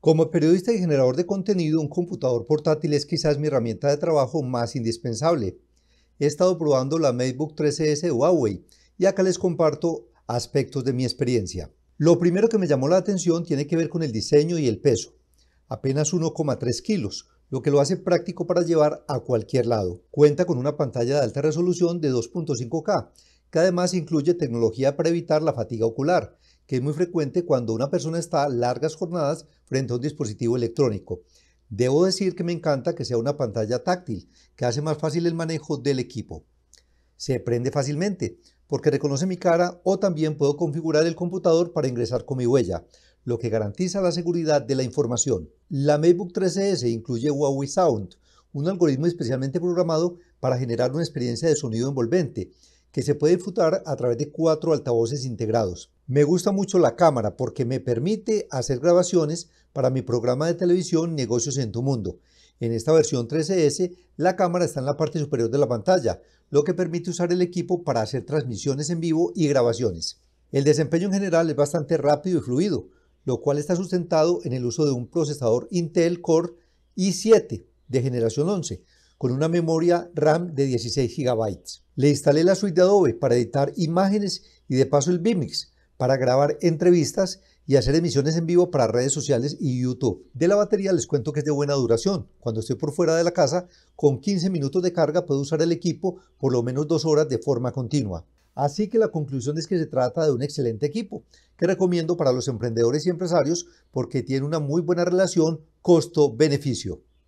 Como periodista y generador de contenido, un computador portátil es quizás mi herramienta de trabajo más indispensable. He estado probando la MacBook 13S de Huawei y acá les comparto aspectos de mi experiencia. Lo primero que me llamó la atención tiene que ver con el diseño y el peso. Apenas 1,3 kilos, lo que lo hace práctico para llevar a cualquier lado. Cuenta con una pantalla de alta resolución de 2.5K, que además incluye tecnología para evitar la fatiga ocular que es muy frecuente cuando una persona está largas jornadas frente a un dispositivo electrónico. Debo decir que me encanta que sea una pantalla táctil, que hace más fácil el manejo del equipo. Se prende fácilmente, porque reconoce mi cara o también puedo configurar el computador para ingresar con mi huella, lo que garantiza la seguridad de la información. La MacBook 13 s incluye Huawei Sound, un algoritmo especialmente programado para generar una experiencia de sonido envolvente que se puede disfrutar a través de cuatro altavoces integrados. Me gusta mucho la cámara porque me permite hacer grabaciones para mi programa de televisión Negocios en tu Mundo. En esta versión 13S, la cámara está en la parte superior de la pantalla, lo que permite usar el equipo para hacer transmisiones en vivo y grabaciones. El desempeño en general es bastante rápido y fluido, lo cual está sustentado en el uso de un procesador Intel Core i7 de generación 11, con una memoria RAM de 16 GB. Le instalé la suite de Adobe para editar imágenes y de paso el Vimix para grabar entrevistas y hacer emisiones en vivo para redes sociales y YouTube. De la batería les cuento que es de buena duración. Cuando estoy por fuera de la casa, con 15 minutos de carga puedo usar el equipo por lo menos dos horas de forma continua. Así que la conclusión es que se trata de un excelente equipo, que recomiendo para los emprendedores y empresarios porque tiene una muy buena relación costo-beneficio.